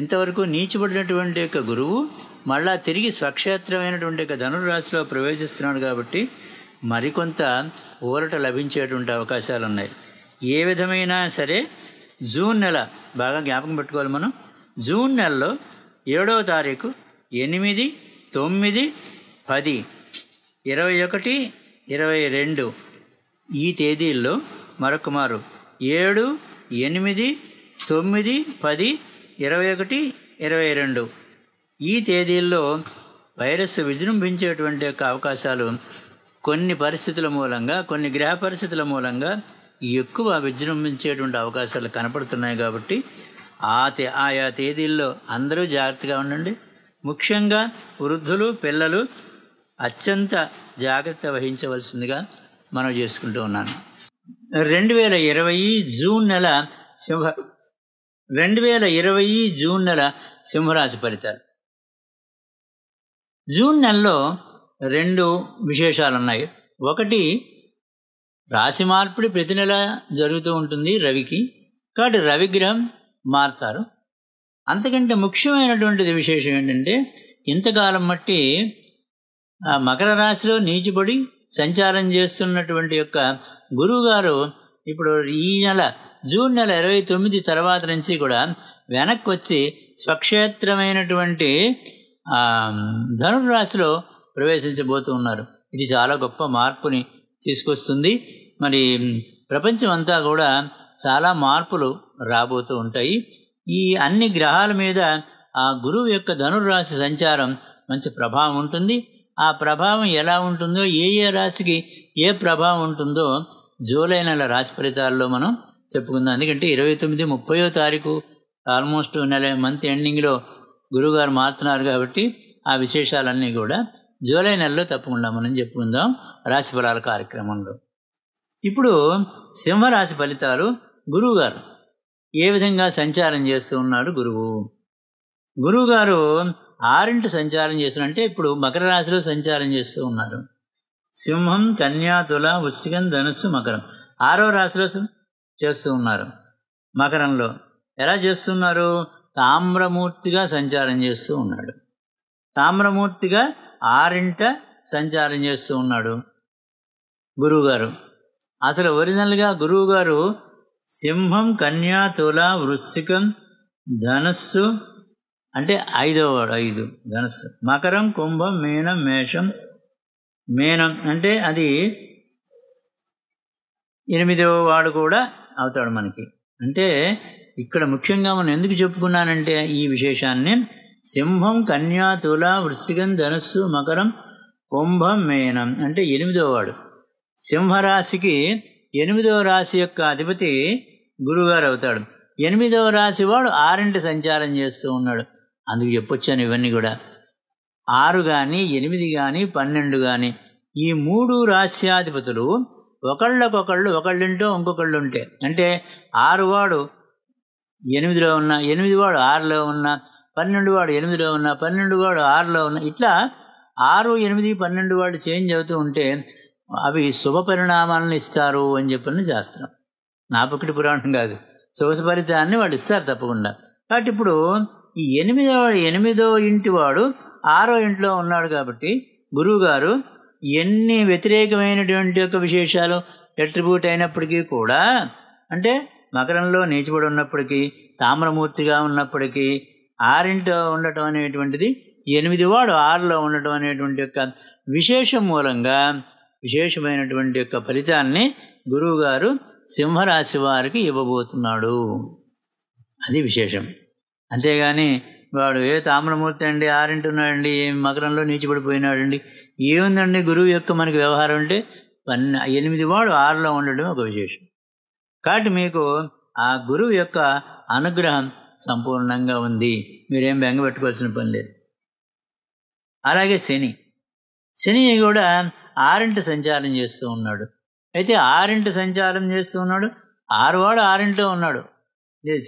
ఇంతవరకు నీచిపడినటువంటి యొక్క గురువు మళ్ళా తిరిగి స్వక్షేత్రమైనటువంటి యొక్క ధనురాశిలో ప్రవేశిస్తున్నాడు కాబట్టి మరికొంత ఊరట లభించేటువంటి అవకాశాలు ఉన్నాయి ఏ విధమైనా సరే జూన్ నెల బాగా జ్ఞాపకం పెట్టుకోవాలి మనం జూన్ నెలలో ఏడవ తారీఖు ఎనిమిది తొమ్మిది పది ఇరవై ఒకటి ఇరవై రెండు ఈ తేదీల్లో మరొకమారు ఏడు ఎనిమిది తొమ్మిది పది ఇరవై ఒకటి ఇరవై రెండు ఈ తేదీల్లో వైరస్ విజృంభించేటువంటి యొక్క అవకాశాలు కొన్ని పరిస్థితుల మూలంగా కొన్ని గ్రహ పరిస్థితుల మూలంగా ఎక్కువ విజృంభించేటువంటి అవకాశాలు కనపడుతున్నాయి కాబట్టి ఆ తే ఆయా తేదీల్లో అందరూ జాగ్రత్తగా ఉండండి ముఖ్యంగా వృద్ధులు పిల్లలు అత్యంత జాగ్రత్త వహించవలసిందిగా మనం చేసుకుంటూ ఉన్నాను రెండు వేల ఇరవై జూన్ నెల సింహ రెండు వేల ఇరవై జూన్ నెల సింహరాశి ఫలితాలు జూన్ నెలలో రెండు విశేషాలు ఉన్నాయి ఒకటి రాశి మార్పిడి ప్రతి నెల జరుగుతూ ఉంటుంది రవికి కాబట్టి రవిగ్రహం మారుతారు అంతకంటే ముఖ్యమైనటువంటిది విశేషం ఏంటంటే ఇంతకాలం మట్టి మకర రాశిలో నీచిపడి సంచారం చేస్తున్నటువంటి యొక్క గురువుగారు ఇప్పుడు ఈ నెల జూన్ నెల ఇరవై తొమ్మిది తర్వాత నుంచి కూడా వెనక్కి వచ్చి స్వక్షేత్రమైనటువంటి ధనురాశిలో ప్రవేశించబోతూ ఉన్నారు ఇది చాలా గొప్ప మార్పుని తీసుకొస్తుంది మరి ప్రపంచం అంతా కూడా చాలా మార్పులు రాబోతూ ఉంటాయి ఈ అన్ని గ్రహాల మీద ఆ గురువు యొక్క ధనుర్రాశి సంచారం మంచి ప్రభావం ఉంటుంది ఆ ప్రభావం ఎలా ఉంటుందో ఏ ఏ రాశికి ఏ ప్రభావం ఉంటుందో జూలై నెల రాశి ఫలితాల్లో మనం చెప్పుకుందాం ఎందుకంటే ఇరవై తొమ్మిది ముప్పయో తారీఖు ఆల్మోస్ట్ నెల మంత్ ఎండింగ్లో గురువుగారు మారుతున్నారు కాబట్టి ఆ విశేషాలన్నీ కూడా జూలై నెలలో తప్పకుండా మనం చెప్పుకుందాం రాశి ఫలాల కార్యక్రమంలో ఇప్పుడు సింహరాశి ఫలితాలు గురువుగారు ఏ విధంగా సంచారం చేస్తూ ఉన్నాడు గురువు గురువుగారు ఆరింటి సంచారం చేస్తున్నారంటే ఇప్పుడు మకర రాశిలో సంచారం చేస్తూ ఉన్నారు సింహం కన్యాతుల వృశ్చికం ధనుస్సు మకరం ఆరో రాశిలో చేస్తూ ఉన్నారు మకరంలో ఎలా చేస్తున్నారు తామ్రమూర్తిగా సంచారం చేస్తూ ఉన్నాడు తామ్రమూర్తిగా ఆరింట సంచారం చేస్తూ ఉన్నాడు గురువుగారు అసలు ఒరిజినల్గా గురువుగారు సింహం కన్యా తుల వృశ్చికం ధనస్సు అంటే ఐదో వాడు ఐదు ధనస్సు మకరం కుంభం మీనం మేషం మీనం అంటే అది ఎనిమిదవ వాడు కూడా అవుతాడు మనకి అంటే ఇక్కడ ముఖ్యంగా మనం ఎందుకు చెప్పుకున్నానంటే ఈ విశేషాన్ని సింహం కన్యా తుల వృశ్చికం ధనస్సు మకరం కుంభం మేనం అంటే ఎనిమిదో వాడు సింహరాశికి ఎనిమిదవ రాశి యొక్క అధిపతి గురుగారు అవుతాడు ఎనిమిదవ రాశి వాడు ఆరింటి సంచారం చేస్తూ ఉన్నాడు అందుకు చెప్పొచ్చాను ఇవన్నీ కూడా ఆరు కానీ ఎనిమిది కానీ పన్నెండు కానీ ఈ మూడు రాశ్యాధిపతులు ఒకళ్ళకొకళ్ళు ఒకళ్ళింటూ ఇంకొకళ్ళు ఉంటే అంటే ఆరు వాడు ఎనిమిదిలో ఉన్న ఎనిమిది వాడు ఆరులో ఉన్న పన్నెండు వాడు ఎనిమిదిలో ఉన్న పన్నెండు వాడు ఆరులో ఉన్న ఇట్లా ఆరు ఎనిమిది పన్నెండు వాళ్ళు చేంజ్ అవుతూ ఉంటే అవి శుభ పరిణామాలను ఇస్తారు అని చెప్పిన శాస్త్రం నాపకుడి పురాణం కాదు శుభ ఫలితాన్ని వాళ్ళు ఇస్తారు తప్పకుండా కాబట్టి ఇప్పుడు ఈ ఎనిమిదో ఎనిమిదో ఇంటి వాడు ఆరో ఇంట్లో ఉన్నాడు కాబట్టి గురువుగారు ఎన్ని వ్యతిరేకమైనటువంటి యొక్క విశేషాలు ఎట్రిబ్యూట్ అయినప్పటికీ కూడా అంటే మకరంలో నీచబడి ఉన్నప్పటికీ తామ్రమూర్తిగా ఉన్నప్పటికీ ఆరింటో ఉండటం అనేటువంటిది ఎనిమిది వాడు ఆరులో ఉండటం అనేటువంటి యొక్క విశేషం మూలంగా విశేషమైనటువంటి యొక్క ఫలితాన్ని గురువుగారు సింహరాశి వారికి ఇవ్వబోతున్నాడు అది విశేషం అంతేగాని వాడు ఏ తామ్రమూర్తి అండి ఆరింటున్నాడండి ఏ మకరంలో అండి ఏముందండి గురువు యొక్క మనకి వ్యవహారం అంటే పన్న ఎనిమిది వాడు ఆరులో ఉండడం ఒక విశేషం కాబట్టి మీకు ఆ గురువు యొక్క అనుగ్రహం సంపూర్ణంగా ఉంది మీరేం బెంగ పెట్టుకోవాల్సిన పని లేదు అలాగే శని శని కూడా ఆరింటి సంచారం చేస్తూ ఉన్నాడు అయితే ఆరింటి సంచారం చేస్తూ ఉన్నాడు ఆరు వాడు ఆరింట్లో ఉన్నాడు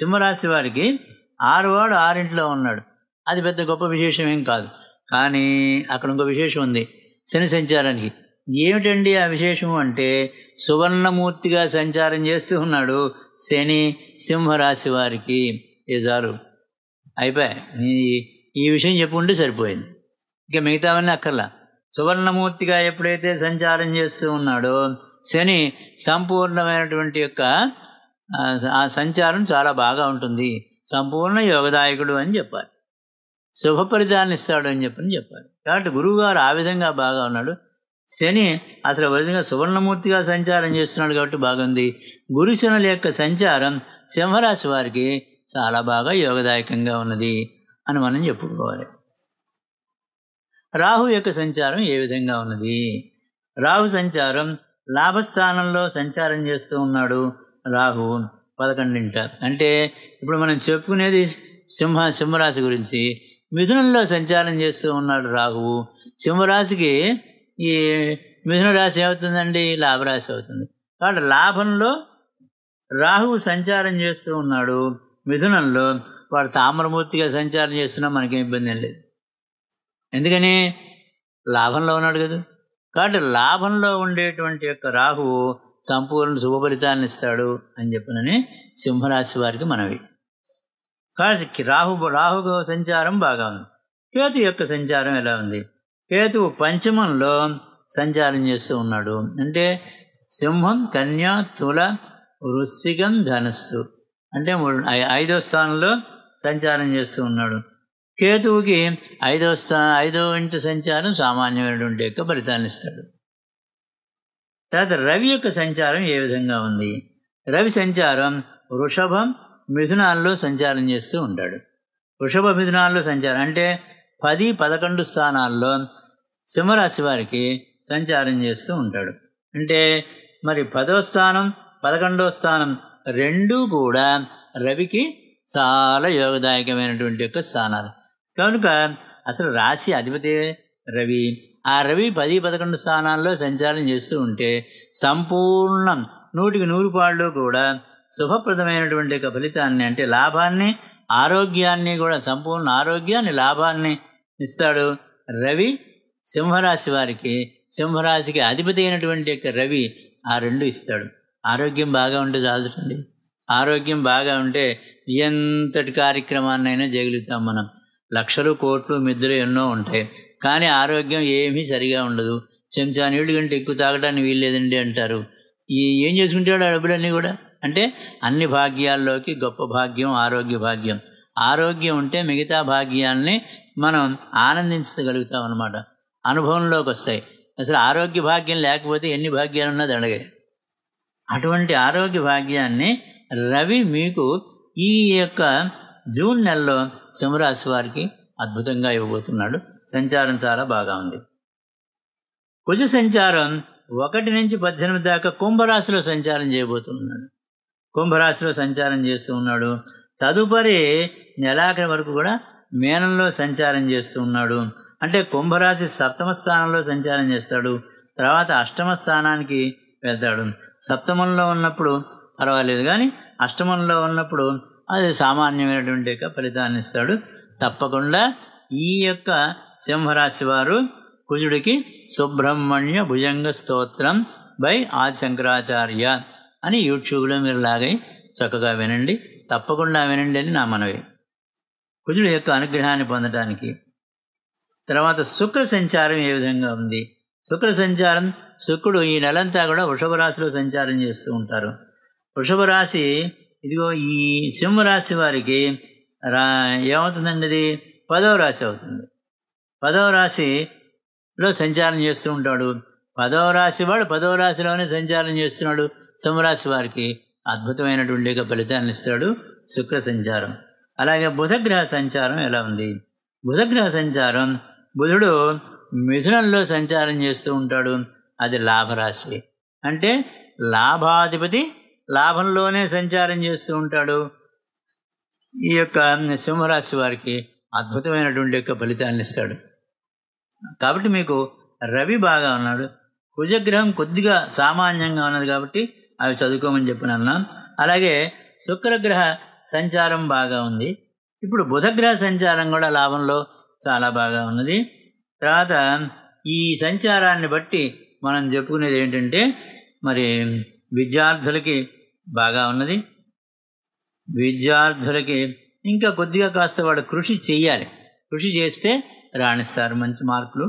సింహరాశి వారికి ఆరువాడు ఆరింట్లో ఉన్నాడు అది పెద్ద గొప్ప విశేషం ఏం కాదు కానీ అక్కడ ఇంకో విశేషం ఉంది శని సంచారానికి ఏమిటండి ఆ విశేషం అంటే సువర్ణమూర్తిగా సంచారం చేస్తూ ఉన్నాడు శని సింహరాశి వారికి ఏదారు అయిపోయి ఈ విషయం చెప్పుకుంటే సరిపోయింది ఇక మిగతావన్నీ అక్కర్లా సువర్ణమూర్తిగా ఎప్పుడైతే సంచారం చేస్తూ ఉన్నాడో శని సంపూర్ణమైనటువంటి యొక్క ఆ సంచారం చాలా బాగా ఉంటుంది సంపూర్ణ యోగదాయకుడు అని చెప్పాలి శుభ ఫలితాన్ని ఇస్తాడు అని చెప్పని చెప్పాలి కాబట్టి గురువుగారు ఆ విధంగా బాగా ఉన్నాడు శని అసలు విధంగా సువర్ణమూర్తిగా సంచారం చేస్తున్నాడు కాబట్టి బాగుంది గురుశనుల యొక్క సంచారం సింహరాశి వారికి చాలా బాగా యోగదాయకంగా ఉన్నది అని మనం చెప్పుకోవాలి రాహు యొక్క సంచారం ఏ విధంగా ఉన్నది రాహు సంచారం లాభస్థానంలో సంచారం చేస్తూ ఉన్నాడు రాహు పదకొండింట అంటే ఇప్పుడు మనం చెప్పుకునేది సింహ సింహరాశి గురించి మిథునంలో సంచారం చేస్తూ ఉన్నాడు రాహువు సింహరాశికి ఈ మిథున రాశి అవుతుందండి లాభరాశి అవుతుంది కాబట్టి లాభంలో రాహువు సంచారం చేస్తూ ఉన్నాడు మిథునంలో వాడు తామరమూర్తిగా సంచారం చేస్తున్నా మనకేం ఇబ్బంది లేదు ఎందుకని లాభంలో ఉన్నాడు కదా కాబట్టి లాభంలో ఉండేటువంటి యొక్క రాహువు సంపూర్ణ శుభ ఫలితాన్ని ఇస్తాడు అని చెప్పినని సింహరాశి వారికి మనవి కాబట్టి రాహు రాహు సంచారం బాగా ఉంది కేతు యొక్క సంచారం ఎలా ఉంది కేతువు పంచమంలో సంచారం చేస్తూ ఉన్నాడు అంటే సింహం కన్య తుల వృశ్చికం ధనస్సు అంటే ఐదో స్థానంలో సంచారం చేస్తూ ఉన్నాడు కేతువుకి ఐదో స్థా ఐదో ఇంటి సంచారం సామాన్యమైనటువంటి యొక్క ఫలితాన్ని ఇస్తాడు తర్వాత రవి యొక్క సంచారం ఏ విధంగా ఉంది రవి సంచారం వృషభం మిథునాల్లో సంచారం చేస్తూ ఉంటాడు వృషభ మిథునాల్లో సంచారం అంటే పది పదకొండు స్థానాల్లో సింహరాశి వారికి సంచారం చేస్తూ ఉంటాడు అంటే మరి పదో స్థానం పదకొండో స్థానం రెండూ కూడా రవికి చాలా యోగదాయకమైనటువంటి యొక్క స్థానాలు కనుక అసలు రాశి అధిపతి రవి ఆ రవి పది పదకొండు స్థానాల్లో సంచారం చేస్తూ ఉంటే సంపూర్ణం నూటికి నూరు పాళ్ళు కూడా శుభప్రదమైనటువంటి యొక్క ఫలితాన్ని అంటే లాభాన్ని ఆరోగ్యాన్ని కూడా సంపూర్ణ ఆరోగ్యాన్ని లాభాన్ని ఇస్తాడు రవి సింహరాశి వారికి సింహరాశికి అధిపతి అయినటువంటి యొక్క రవి ఆ రెండు ఇస్తాడు ఆరోగ్యం బాగా ఉంటే చాలండి ఆరోగ్యం బాగా ఉంటే ఎంతటి కార్యక్రమాన్నైనా చేయగలుగుతాం మనం లక్షలు కోట్లు మిద్దలు ఎన్నో ఉంటాయి కానీ ఆరోగ్యం ఏమీ సరిగా ఉండదు చెంచా నీళ్ళు కంటే ఎక్కువ తాగడానికి వీల్లేదండి అంటారు ఈ ఏం చేసుకుంటాడు ఆ డబ్బులన్నీ కూడా అంటే అన్ని భాగ్యాల్లోకి గొప్ప భాగ్యం ఆరోగ్య భాగ్యం ఆరోగ్యం ఉంటే మిగతా భాగ్యాల్ని మనం ఆనందించగలుగుతాం అనమాట అనుభవంలోకి వస్తాయి అసలు ఆరోగ్య భాగ్యం లేకపోతే ఎన్ని భాగ్యాలు ఉన్నా దండగే అటువంటి ఆరోగ్య భాగ్యాన్ని రవి మీకు ఈ యొక్క జూన్ నెలలో చమురాశి వారికి అద్భుతంగా ఇవ్వబోతున్నాడు సంచారం చాలా బాగా ఉంది కుజ సంచారం ఒకటి నుంచి పద్దెనిమిది దాకా కుంభరాశిలో సంచారం చేయబోతున్నాడు కుంభరాశిలో సంచారం చేస్తూ ఉన్నాడు తదుపరి నెలాఖరి వరకు కూడా మేనంలో సంచారం చేస్తూ ఉన్నాడు అంటే కుంభరాశి సప్తమ స్థానంలో సంచారం చేస్తాడు తర్వాత అష్టమ స్థానానికి వెళ్తాడు సప్తమంలో ఉన్నప్పుడు పర్వాలేదు కానీ అష్టమంలో ఉన్నప్పుడు అది సామాన్యమైనటువంటి ఫలితాన్ని ఇస్తాడు తప్పకుండా ఈ యొక్క సింహరాశి వారు కుజుడికి సుబ్రహ్మణ్య భుజంగ స్తోత్రం బై ఆది శంకరాచార్య అని యూట్యూబ్లో మీరు లాగై చక్కగా వినండి తప్పకుండా వినండి అని నా మనవి కుజుడి యొక్క అనుగ్రహాన్ని పొందడానికి తర్వాత శుక్ర సంచారం ఏ విధంగా ఉంది శుక్ర సంచారం శుక్రుడు ఈ నెలంతా కూడా వృషభ రాశిలో సంచారం చేస్తూ ఉంటారు వృషభ రాశి ఇదిగో ఈ సింహరాశి వారికి రా ఏమవుతుందండి పదవ రాశి అవుతుంది పదవ రాశిలో సంచారం చేస్తూ ఉంటాడు పదవ రాశి వాడు పదవ రాశిలోనే సంచారం చేస్తున్నాడు సింహరాశి వారికి అద్భుతమైనటువంటి యొక్క ఫలితాన్ని ఇస్తాడు శుక్ర సంచారం అలాగే బుధగ్రహ సంచారం ఎలా ఉంది బుధగ్రహ సంచారం బుధుడు మిథునంలో సంచారం చేస్తూ ఉంటాడు అది లాభరాశి అంటే లాభాధిపతి లాభంలోనే సంచారం చేస్తూ ఉంటాడు ఈ యొక్క సింహరాశి వారికి అద్భుతమైనటువంటి యొక్క ఫలితాన్ని ఇస్తాడు కాబట్టి మీకు రవి బాగా ఉన్నాడు కుజగ్రహం కొద్దిగా సామాన్యంగా ఉన్నది కాబట్టి అవి చదువుకోమని చెప్పినన్నాం అలాగే శుక్రగ్రహ సంచారం బాగా ఉంది ఇప్పుడు బుధగ్రహ సంచారం కూడా లాభంలో చాలా బాగా ఉన్నది తర్వాత ఈ సంచారాన్ని బట్టి మనం చెప్పుకునేది ఏంటంటే మరి విద్యార్థులకి బాగా ఉన్నది విద్యార్థులకి ఇంకా కొద్దిగా కాస్త వాడు కృషి చేయాలి కృషి చేస్తే రాణిస్తారు మంచి మార్కులు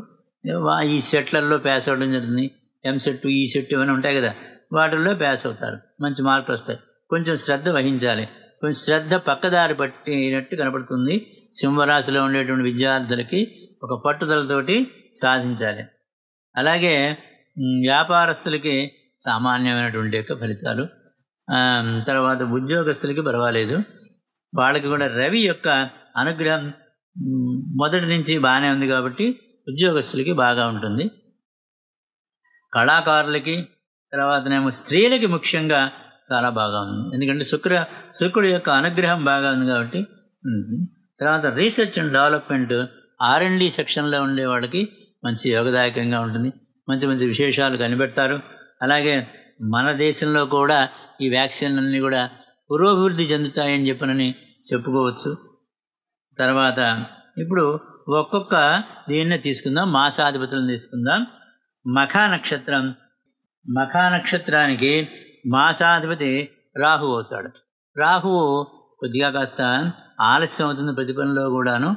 ఈ సెట్లలో ప్యాస్ అవ్వడం జరుగుతుంది ఎంసెట్ ఈ సెట్ ఇవన్నీ ఉంటాయి కదా వాటిల్లో ప్యాస్ అవుతారు మంచి మార్కులు వస్తాయి కొంచెం శ్రద్ధ వహించాలి కొంచెం శ్రద్ధ పక్కదారి పట్టినట్టు కనపడుతుంది సింహరాశిలో ఉండేటువంటి విద్యార్థులకి ఒక పట్టుదలతోటి సాధించాలి అలాగే వ్యాపారస్తులకి సామాన్యమైనటువంటి యొక్క ఫలితాలు తర్వాత ఉద్యోగస్తులకి పర్వాలేదు వాళ్ళకి కూడా రవి యొక్క అనుగ్రహం మొదటి నుంచి బాగానే ఉంది కాబట్టి ఉద్యోగస్తులకి బాగా ఉంటుంది కళాకారులకి తర్వాతనేమో స్త్రీలకి ముఖ్యంగా చాలా బాగా ఉంది ఎందుకంటే శుక్ర శుక్రుడి యొక్క అనుగ్రహం బాగా ఉంది కాబట్టి తర్వాత రీసెర్చ్ అండ్ డెవలప్మెంట్ ఆర్ఎండి సెక్షన్లో ఉండే వాళ్ళకి మంచి యోగదాయకంగా ఉంటుంది మంచి మంచి విశేషాలు కనిపెడతారు అలాగే మన దేశంలో కూడా ఈ వ్యాక్సిన్లన్నీ కూడా పురోభివృద్ధి చెందుతాయని చెప్పనని చెప్పుకోవచ్చు తర్వాత ఇప్పుడు ఒక్కొక్క దీన్నే తీసుకుందాం మాసాధిపతులను తీసుకుందాం మఖా నక్షత్రం మఖా నక్షత్రానికి మాసాధిపతి రాహు అవుతాడు రాహువు కొద్దిగా కాస్త ఆలస్యం అవుతుంది ప్రతి పనిలో కూడాను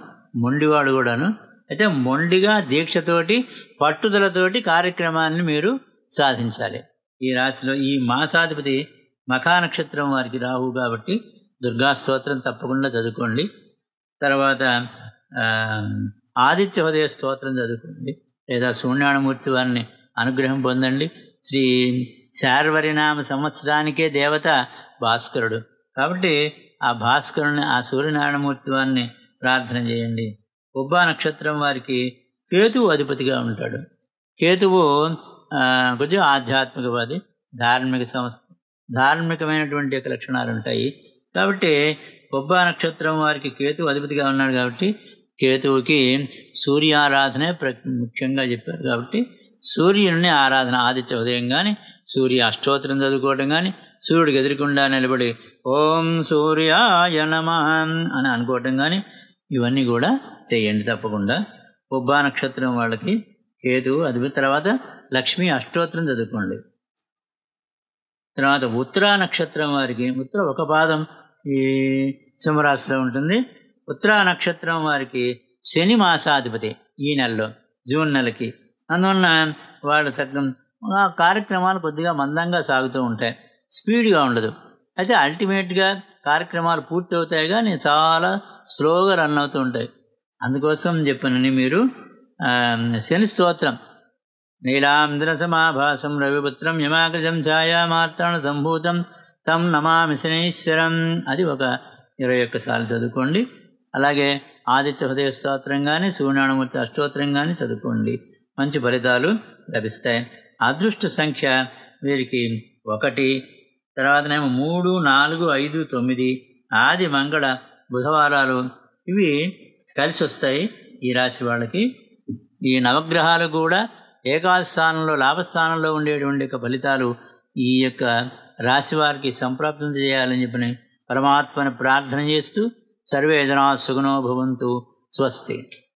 మొండివాడు కూడాను అయితే మొండిగా దీక్షతోటి పట్టుదలతోటి కార్యక్రమాన్ని మీరు సాధించాలి ఈ రాశిలో ఈ మాసాధిపతి మఖా నక్షత్రం వారికి రాహు కాబట్టి దుర్గా స్తోత్రం తప్పకుండా చదువుకోండి తర్వాత ఆదిత్య హృదయ స్తోత్రం చదువుకోండి లేదా శూన్యాణమూర్తి వారిని అనుగ్రహం పొందండి శ్రీ శార్వరినామ సంవత్సరానికే దేవత భాస్కరుడు కాబట్టి ఆ భాస్కరుని ఆ సూర్యనారాయణమూర్తి వారిని ప్రార్థన చేయండి ఉబ్బా నక్షత్రం వారికి కేతువు అధిపతిగా ఉంటాడు కేతువు కొంచెం ఆధ్యాత్మికవాది ధార్మిక సంస్థ ధార్మికమైనటువంటి యొక్క లక్షణాలు ఉంటాయి కాబట్టి బొబ్బా నక్షత్రం వారికి కేతువు అధిపతిగా ఉన్నాడు కాబట్టి కేతువుకి సూర్య ఆరాధనే ప్ర ముఖ్యంగా చెప్పారు కాబట్టి సూర్యుని ఆరాధన ఆదిత్య ఉదయం కానీ సూర్య అష్టోత్తరం చదువుకోవడం కానీ సూర్యుడికి ఎదురకుండా నిలబడి ఓం సూర్యాయ నమ అని అనుకోవటం కానీ ఇవన్నీ కూడా చేయండి తప్పకుండా ఉబ్బా నక్షత్రం వాళ్ళకి కేతు అది తర్వాత లక్ష్మి అష్టోత్తరం చదువుకోండి తర్వాత ఉత్తరా నక్షత్రం వారికి ఉత్తర ఒక పాదం ఈ సింహరాశిలో ఉంటుంది ఉత్తరా నక్షత్రం వారికి శని మాసాధిపతి ఈ నెలలో జూన్ నెలకి అందువలన వాళ్ళు తగ్గం కార్యక్రమాలు కొద్దిగా మందంగా సాగుతూ ఉంటాయి స్పీడ్గా ఉండదు అయితే అల్టిమేట్గా కార్యక్రమాలు పూర్తి అవుతాయి కానీ చాలా స్లోగా రన్ అవుతూ ఉంటాయి అందుకోసం చెప్పానని మీరు శని స్తోత్రం సమాభాసం రవిపుత్రం యమాకృతం ఛాయామాత్రణ సంభూతం తం నమామి శనీశ్వరం అది ఒక ఇరవై ఒక్కసార్లు చదువుకోండి అలాగే ఆదిత్య హృదయ స్తోత్రం కానీ సూర్యనారాయణమూర్తి అష్టోత్రం కానీ చదువుకోండి మంచి ఫలితాలు లభిస్తాయి అదృష్ట సంఖ్య వీరికి ఒకటి తర్వాతనేమో మూడు నాలుగు ఐదు తొమ్మిది ఆది మంగళ బుధవారాలు ఇవి కలిసి వస్తాయి ఈ రాశి వాళ్ళకి ఈ నవగ్రహాలు కూడా ఏకాద స్థానంలో లాభస్థానంలో ఉండేటువంటి యొక్క ఫలితాలు ఈ యొక్క రాశివారికి సంప్రాప్తం చేయాలని చెప్పని పరమాత్మను ప్రార్థన చేస్తూ సర్వేదనా జనా సుగుణో భవంతు స్వస్తి